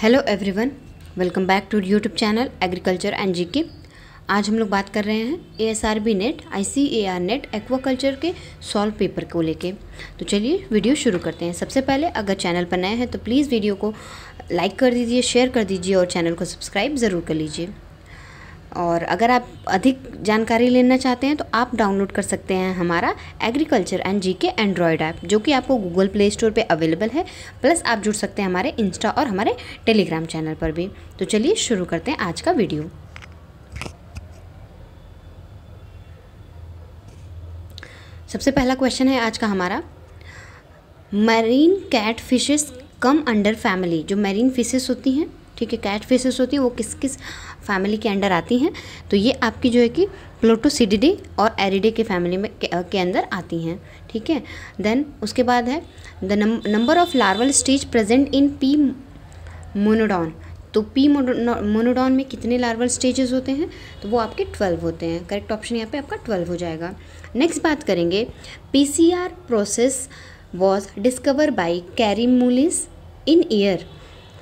Hello everyone welcome back to YouTube channel agriculture and G K आज हम लोग बात कर रहे हैं A S R B NET I C A R NET aquaculture के सॉल्व पेपर को लेके तो चलिए वीडियो शुरू करते हैं सबसे पहले अगर चैनल पर नए हैं तो प्लीज़ वीडियो को लाइक कर दीजिए शेयर कर दीजिए और चैनल को सब्सक्राइब ज़रूर कर लीजिए और अगर आप अधिक जानकारी लेना चाहते हैं तो आप डाउनलोड कर सकते हैं हमारा एग्रीकल्चर एंड जी के एंड्रॉयड ऐप जो कि आपको गूगल प्ले स्टोर पे अवेलेबल है प्लस आप जुड़ सकते हैं हमारे इंस्टा और हमारे टेलीग्राम चैनल पर भी तो चलिए शुरू करते हैं आज का वीडियो सबसे पहला क्वेश्चन है आज का हमारा marine cat fishes come under family जो मरीन फिशेस होती हैं ठीक है कैट फिशेस होती है वो किस किस फैमिली के अंडर आती हैं तो ये आपकी जो है कि प्लोटोसिडिडी और एरिडे के फैमिली में के, के अंदर आती हैं ठीक है देन उसके बाद है the number of larval stage present in P monodon तो पी मोनोडॉन में कितने लार्वल स्टेजेस होते हैं तो वो आपके ट्वेल्व होते हैं करेक्ट ऑप्शन यहाँ पे आपका ट्वेल्व हो जाएगा नेक्स्ट बात करेंगे PCR process was discover by Mullis in year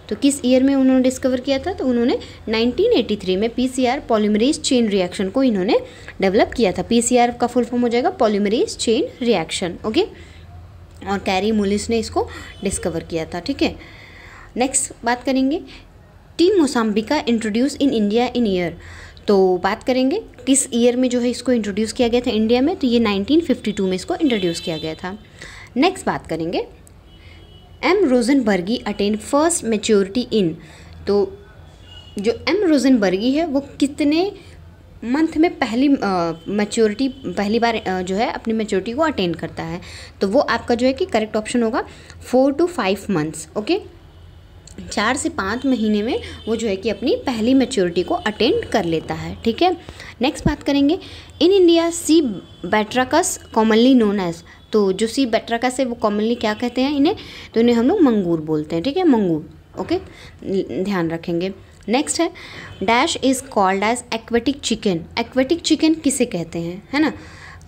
तो किस ईयर में उन्होंने डिस्कवर किया था तो उन्होंने 1983 में पीसीआर पॉलीमरेज चेन रिएक्शन को इन्होंने डेवलप किया था पीसीआर का फुल फॉर्म हो जाएगा पॉलीमरेज चेन रिएक्शन ओके और कैरी मुलिस ने इसको डिस्कवर किया था ठीक है नेक्स्ट बात करेंगे T mossambica introduce in India in year तो बात करेंगे किस ईयर में जो है इसको इंट्रोड्यूस किया गया था इंडिया में तो ये 1952 में इसको इंट्रोड्यूस किया गया था नेक्स्ट बात करेंगे M rosenbergii attend first maturity in तो जो एम रोजनबर्गी है वो कितने मंथ में पहली मैच्योरिटी पहली बार uh, जो है अपनी मैच्योरिटी को अटेंड करता है तो वो आपका जो है कि करेक्ट ऑप्शन होगा four to five months okay चार से पाँच महीने में वो जो है कि अपनी पहली मैच्योरिटी को अटेंड कर लेता है ठीक है नेक्स्ट बात करेंगे in India C batrachus commonly known as तो जो सी बेट्राकस है वो कॉमनली क्या कहते हैं इन्हें तो इन्हें हम लोग मंगूर बोलते हैं ठीक है मंगूर ओके ध्यान रखेंगे नेक्स्ट है dash is called as aquatic chicken aquatic chicken किसे कहते हैं है ना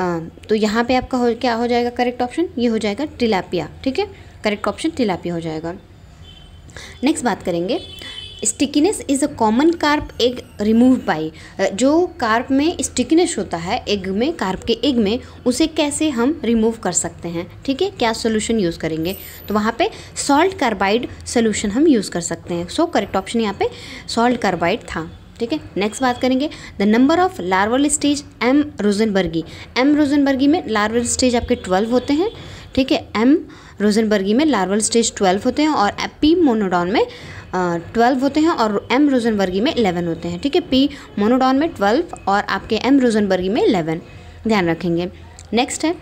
आ, तो यहाँ पे आपका हो क्या हो जाएगा करेक्ट ऑप्शन ये हो जाएगा टिलापिया ठीक है करेक्ट ऑप्शन टिलापिया हो जाएगा नेक्स्ट बात करेंगे stickiness is a common carp egg remove by जो कार्प में स्टिकीनेस होता है एग में कार्प के एग में उसे कैसे हम रिमूव कर सकते हैं ठीक है क्या सोल्यूशन यूज़ करेंगे तो वहाँ पे सॉल्ट कार्बाइड सोल्यूशन हम यूज़ कर सकते हैं सो करेक्ट ऑप्शन यहाँ पे सॉल्ट कार्बाइड था ठीक है नेक्स्ट बात करेंगे the number of larval stage M rosenbergii M rosenbergii में लार्वल स्टेज आपके ट्वेल्व होते हैं ठीक है एम रोजनबर्गी में लार्वल स्टेज ट्वेल्व होते हैं और एपी मोनोडॉन में ट्वेल्व होते हैं और एम रोजनबर्गी में इलेवन होते हैं ठीक है पी मोनोडॉन में ट्वेल्व और आपके एम रोजनबर्गी में इलेवन ध्यान रखेंगे नेक्स्ट है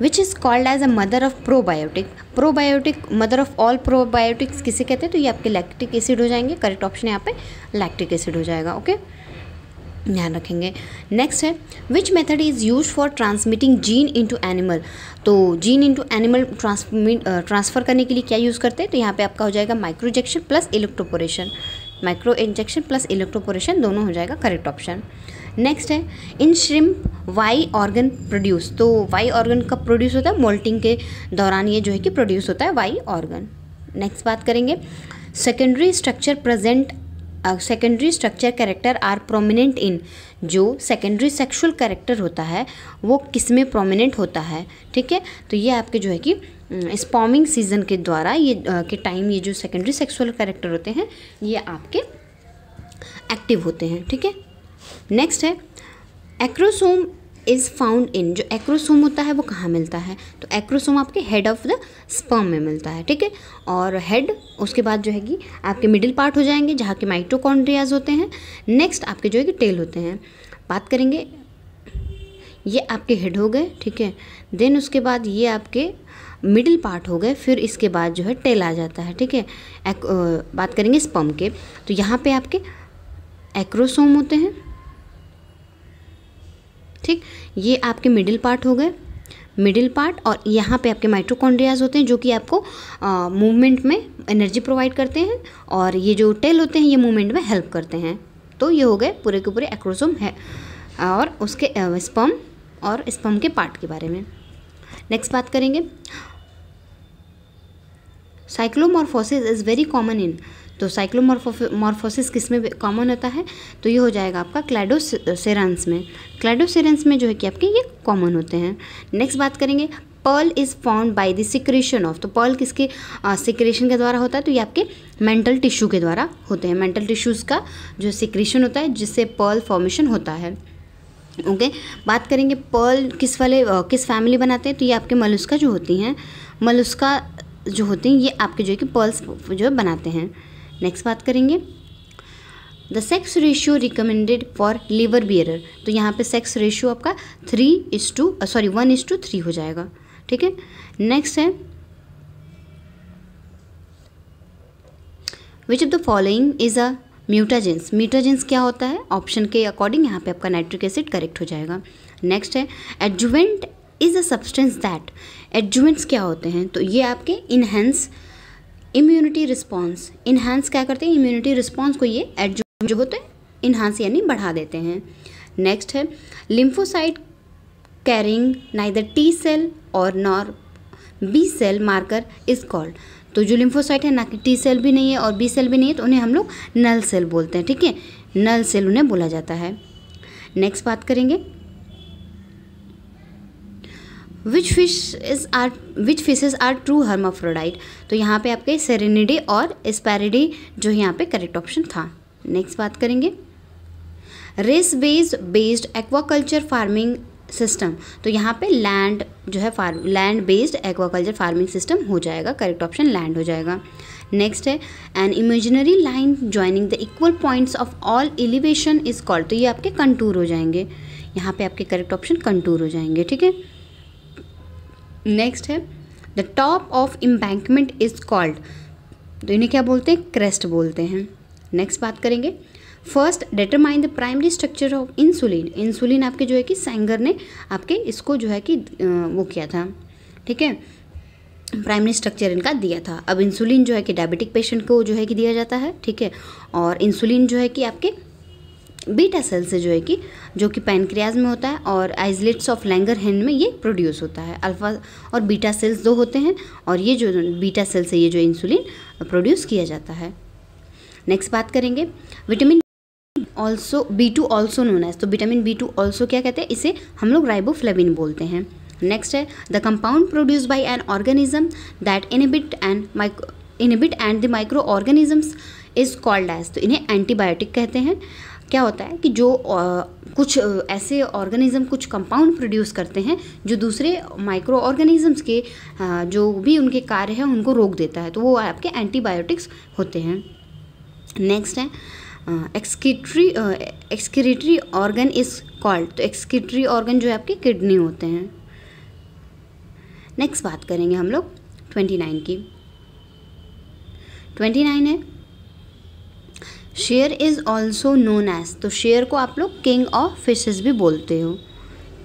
which is called as a mother of probiotic probiotic mother of all probiotics किसे कहते हैं तो ये आपके लैक्टिक एसिड हो जाएंगे करेक्ट ऑप्शन यहाँ पे लैक्टिक एसिड हो जाएगा ओके okay? ध्यान रखेंगे नेक्स्ट है which method is use for transmitting gene into animal तो gene into animal transmit transfer करने के लिए क्या यूज़ करते हैं तो यहाँ पे आपका हो जाएगा microinjection plus electroporation micro injection plus electroporation दोनों हो जाएगा करेक्ट ऑप्शन नेक्स्ट है in shrimp Y organ produce तो वाई ऑर्गन कब प्रोड्यूस होता है मोल्टिंग के दौरान ये जो है कि प्रोड्यूस होता है वाई ऑर्गन नेक्स्ट बात करेंगे secondary structure present secondary structure character are prominent in जो सेकेंडरी सेक्सुअल कैरेक्टर होता है वो किस में प्रोमिनेंट होता है ठीक है तो ये आपके जो है कि स्पॉमिंग सीजन के द्वारा ये आ, के टाइम ये जो सेकेंडरी सेक्सुअल कैरेक्टर होते हैं ये आपके एक्टिव होते हैं ठीक है नेक्स्ट है एक्रोसोम इज़ फाउंड इन जो एक्रोसोम होता है वो कहाँ मिलता है तो एक्रोसोम आपके हेड ऑफ द स्पर्म में मिलता है ठीक है और हेड उसके बाद जो है कि आपके मिडिल पार्ट हो जाएंगे जहाँ के माइटोकॉन्ड्रियाज होते हैं नेक्स्ट आपके जो है कि टेल होते हैं बात करेंगे ये आपके हेड हो गए ठीक है देन उसके बाद ये आपके मिडिल पार्ट हो गए फिर इसके बाद जो है टेल आ जाता है ठीक है बात करेंगे स्पम के तो यहाँ पे आपके एक्रोसोम होते हैं ठीक ये आपके मिडिल पार्ट हो गए मिडिल पार्ट और यहाँ पे आपके माइट्रोकॉन्ड्रियाज होते हैं जो कि आपको मूवमेंट में एनर्जी प्रोवाइड करते हैं और ये जो टेल होते हैं ये मूवमेंट में हेल्प करते हैं तो ये हो गए पूरे के पूरे एक्रोसोम है और उसके स्पम और स्पम के पार्ट के बारे में नेक्स्ट बात करेंगे cyclomorphosis is very common in तो साइक्लोमॉर्फोसिस किस में कॉमन होता है तो ये हो जाएगा आपका क्लैडोसेरेंस में क्लैडोसेरेंस में जो है कि आपके ये कॉमन होते हैं नेक्स्ट बात करेंगे pearl is found by the secretion of तो पर्ल किसके सिक्रेशन के द्वारा होता है तो ये आपके मेंटल टिश्यू के द्वारा होते हैं मेंटल टिश्यूज़ का जो सिक्रेशन होता है जिससे पर्ल फॉर्मेशन होता है ओके okay? बात करेंगे पर्ल किस वाले किस फैमिली बनाते हैं तो ये आपके मलुस्का जो होती हैं मलुस्का जो होती हैं ये आपके जो है कि पर्ल्स जो है बनाते हैं नेक्स्ट बात करेंगे the sex ratio recommended for live bearer तो यहाँ पे सेक्स रेशियो आपका three is to sorry one is to three हो जाएगा ठीक है नेक्स्ट है which of the following is a mutagens mutagens क्या होता है ऑप्शन के अकॉर्डिंग यहाँ पे आपका नाइट्रिक एसिड करेक्ट हो जाएगा नेक्स्ट है adjuvant is a substance that adjuvants क्या होते हैं तो ये आपके इनहेंस इम्यूनिटी रिस्पॉन्स इन्हांस क्या करते हैं इम्यूनिटी रिस्पॉन्स को ये एड जो होते हैं इन्हांस यानी बढ़ा देते हैं नेक्स्ट है lymphocyte carrying neither T cell और nor B cell marker is called तो जो लिम्फोसाइट है ना कि टी सेल भी नहीं है और बी सेल भी नहीं है तो उन्हें हम लोग नल सेल बोलते हैं ठीक है नल सेल उन्हें बोला जाता है नेक्स्ट बात करेंगे which fish is are which fishes are true hermaphrodite तो यहाँ पे आपके सेरेनिडी और स्पेरिडी जो यहाँ पे करेक्ट ऑप्शन था नेक्स्ट बात करेंगे race based based aquaculture farming system तो यहाँ पे लैंड जो है farm land based aquaculture farming system हो जाएगा करेक्ट ऑप्शन लैंड हो जाएगा नेक्स्ट है an imaginary line joining the equal points of all elevation is called तो ये आपके कंटूर हो जाएंगे यहाँ पे आपके करेक्ट ऑप्शन कंटूर हो जाएंगे ठीक है नेक्स्ट है the top of embankment is called तो इन्हें क्या बोलते हैं क्रेस्ट बोलते हैं नेक्स्ट बात करेंगे first determine the primary structure of insulin insulin आपके जो है कि सेंगर ने आपके इसको जो है कि वो किया था ठीक है प्राइमरी स्ट्रक्चर इनका दिया था अब इंसुलिन जो है कि डायबिटिक पेशेंट को जो है कि दिया जाता है ठीक है और इंसुलिन जो है कि आपके बीटा सेल से जो है कि जो कि पैनक्रियाज में होता है और आइजलेट्स ऑफ लैंगर हैंड में ये प्रोड्यूस होता है अल्फा और बीटा सेल्स दो होते हैं और ये जो बीटा सेल से ये जो इंसुलिन प्रोड्यूस किया जाता है नेक्स्ट बात करेंगे vitamin also B two also known as तो विटामिन बी टू ऑल्सो क्या कहते हैं इसे हम लोग राइबोफ्लेविन बोलते हैं नेक्स्ट है the compound produce by an organism that inhibit and micro inhibit and the micro organisms is called as तो इन्हें एंटीबायोटिक कहते हैं क्या होता है कि जो कुछ ऐसे ऑर्गेनिज़म कुछ कंपाउंड प्रोड्यूस करते हैं जो दूसरे माइक्रो ऑर्गेनिज़म्स के जो भी उनके कार्य हैं उनको रोक देता है तो वो आपके एंटीबायोटिक्स होते हैं नेक्स्ट है excretory excretory organ is called तो एक्सक्रीटरी ऑर्गन जो है आपके किडनी होते हैं नेक्स्ट बात करेंगे हम लोग ट्वेंटी नाइन की ट्वेंटी नाइन है share is also known as तो शेयर को आप लोग किंग ऑफ फिशेज भी बोलते हो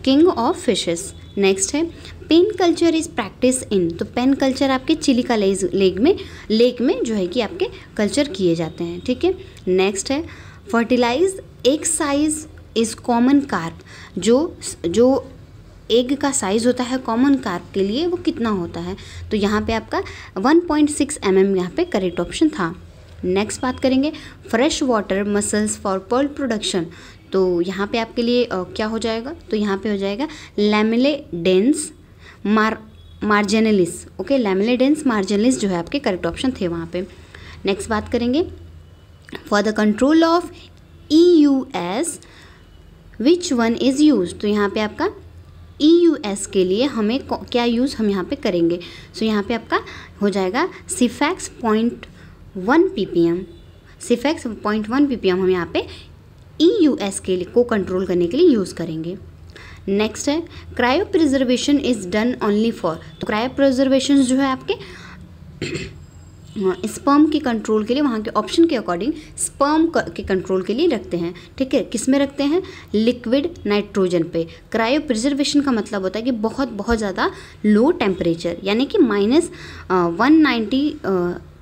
किंग ऑफ फिशेज नेक्स्ट है pen culture is practice in तो पेन कल्चर आपके चिली का लेक में लेक में जो है कि आपके कल्चर किए जाते हैं ठीक है नेक्स्ट है फर्टिलाइज एक साइज़ इज़ कॉमन कार्प जो जो एग का साइज़ होता है कॉमन कार्प के लिए वो कितना होता है तो यहाँ पे आपका 1.6 पॉइंट mm यहाँ पे करेक्ट ऑप्शन था नेक्स्ट बात करेंगे fresh water mussels for pearl production तो यहाँ पे आपके लिए क्या हो जाएगा तो यहाँ पे हो जाएगा Lamellidens mar marginalis okay Lamellidens marginalis जो है आपके करेक्ट ऑप्शन थे वहाँ पे नेक्स्ट बात करेंगे for the control of E U S which one is use तो यहाँ पे आपका ई यू एस के लिए हमें क्या यूज़ हम यहाँ पे करेंगे सो so, यहाँ पे आपका हो जाएगा Cifax point one P P M Cifax point one P P M हम यहाँ पे ई यू एस के लिए को कंट्रोल करने के लिए यूज़ करेंगे नेक्स्ट है cryopreservation is done only for तो क्रायो प्रिजर्वेशन जो है आपके स्पर्म के कंट्रोल के लिए वहाँ के ऑप्शन के अकॉर्डिंग स्पर्म के कंट्रोल के लिए रखते हैं ठीक है किस में रखते हैं लिक्विड नाइट्रोजन पे क्रायो प्रिजर्वेशन का मतलब होता है कि बहुत बहुत ज़्यादा लो टेम्परेचर यानी कि माइनस वन नाइन्टी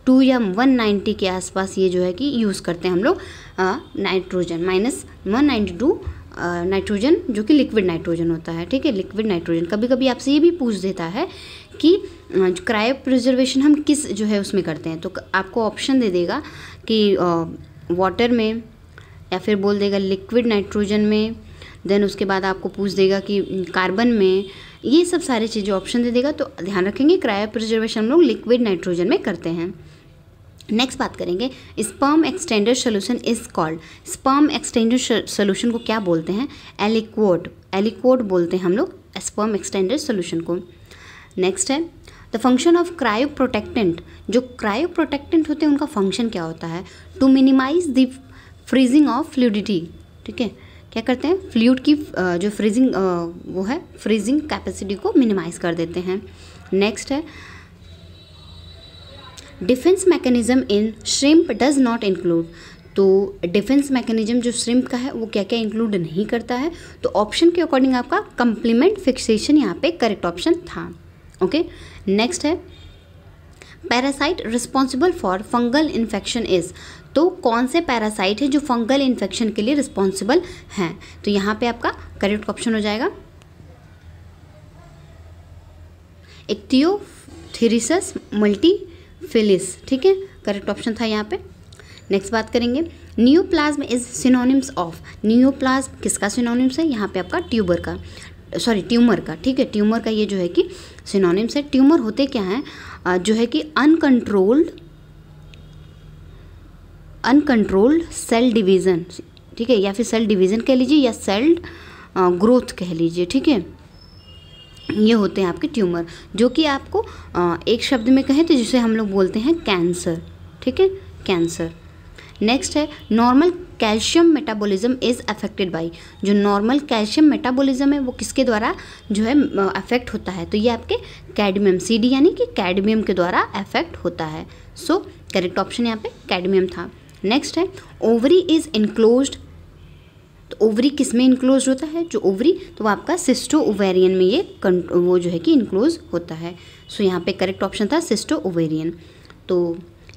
टू या वन नाइन्टी के आसपास ये जो है कि यूज़ करते हैं हम लोग nitrogen minus one ninety two nitrogen जो कि लिक्विड नाइट्रोजन होता है ठीक है लिक्विड नाइट्रोजन कभी कभी आपसे ये भी पूछ देता है कि क्रायो प्रिजर्वेशन हम किस जो है उसमें करते हैं तो आपको ऑप्शन दे देगा कि वाटर में या फिर बोल देगा लिक्विड नाइट्रोजन में देन उसके बाद आपको पूछ देगा कि कार्बन में ये सब सारी चीज़ें ऑप्शन दे देगा तो ध्यान रखेंगे क्रायो प्रिजर्वेशन हम लोग लिक्विड नाइट्रोजन में करते हैं नेक्स्ट बात करेंगे sperm extender solution is called sperm extender solution को क्या बोलते हैं एलिक्वोड एलिक्वोड बोलते हैं हम लोग स्पर्म एक्सटेंडर सोल्यूशन को नेक्स्ट है the function of cryoprotectant जो क्रायो प्रोटेक्टेंट होते हैं उनका फंक्शन क्या होता है to minimise the freezing of fluidity ठीक है क्या करते हैं फ्लूड की जो फ्रीजिंग वो है फ्रीजिंग कैपेसिटी को मिनिमाइज कर देते हैं नेक्स्ट है defence mechanism in shrimp does not include तो डिफेंस मैकेनिज्म जो श्रिम्प का है वो क्या क्या इंक्लूड नहीं करता है तो ऑप्शन के अकॉर्डिंग आपका कंप्लीमेंट फिक्सेशन यहाँ पे करेक्ट ऑप्शन था ओके नेक्स्ट है parasite responsible for fungal infection is तो कौन से पैरासाइट है जो फंगल इन्फेक्शन के लिए रिस्पॉन्सिबल हैं तो यहाँ पे आपका करेक्ट ऑप्शन हो जाएगा एक्टियोथिरिसस मल्टी फिलिस ठीक है करेक्ट ऑप्शन था यहाँ पे नेक्स्ट बात करेंगे plasm is synonyms of neoplasm किसका सिनोनिम्स है यहाँ पे आपका ट्यूबर का सॉरी ट्यूमर का ठीक है ट्यूमर का ये जो है कि सिनोनिम्स है ट्यूमर होते क्या हैं जो है कि अनकंट्रोल्ड अनकंट्रोल्ड सेल डिवीज़न ठीक है या फिर सेल डिवीज़न कह लीजिए या सेल ग्रोथ कह लीजिए ठीक है ये होते हैं आपके ट्यूमर जो कि आपको एक शब्द में कहें तो जिसे हम लोग बोलते हैं कैंसर ठीक है कैंसर नेक्स्ट है normal calcium metabolism is affected by जो नॉर्मल कैल्शियम मेटाबॉलिज्म है वो किसके द्वारा जो है अफेक्ट होता है तो ये आपके कैडमियम सी डी यानी कि कैडमियम के द्वारा अफेक्ट होता है सो करेक्ट ऑप्शन यहाँ पे कैडमियम था नेक्स्ट है ओवरी इज़ इनक्लोज ओवरी किस में इंक्लोज होता है जो ओवरी तो वो आपका सिस्टो ओवेरियन में ये वो जो है कि इंक्लोज होता है सो यहाँ पे करेक्ट ऑप्शन था सिस्टो ओवेरियन तो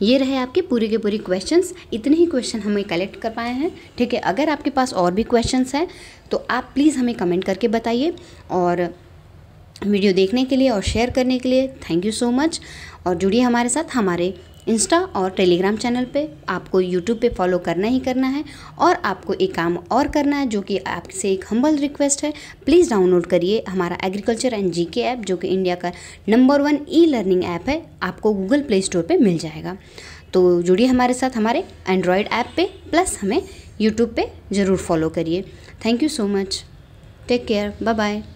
ये रहे आपके पूरे के पूरे क्वेश्चंस इतने ही क्वेश्चन हमें कलेक्ट कर पाए हैं ठीक है अगर आपके पास और भी क्वेश्चंस हैं तो आप प्लीज़ हमें कमेंट करके बताइए और वीडियो देखने के लिए और शेयर करने के लिए थैंक यू सो मच और जुड़िए हमारे साथ हमारे इंस्टा और टेलीग्राम चैनल पे आपको यूट्यूब पे फॉलो करना ही करना है और आपको एक काम और करना है जो कि आपसे एक हम्बल रिक्वेस्ट है प्लीज़ डाउनलोड करिए हमारा एग्रीकल्चर एंड जीके ऐप जो कि इंडिया का number one e learning app है आपको गूगल प्ले स्टोर पर मिल जाएगा तो जुड़िए हमारे साथ हमारे एंड्रॉयड ऐप पर प्लस हमें यूट्यूब पर ज़रूर फॉलो करिए thank you so much take care bye bye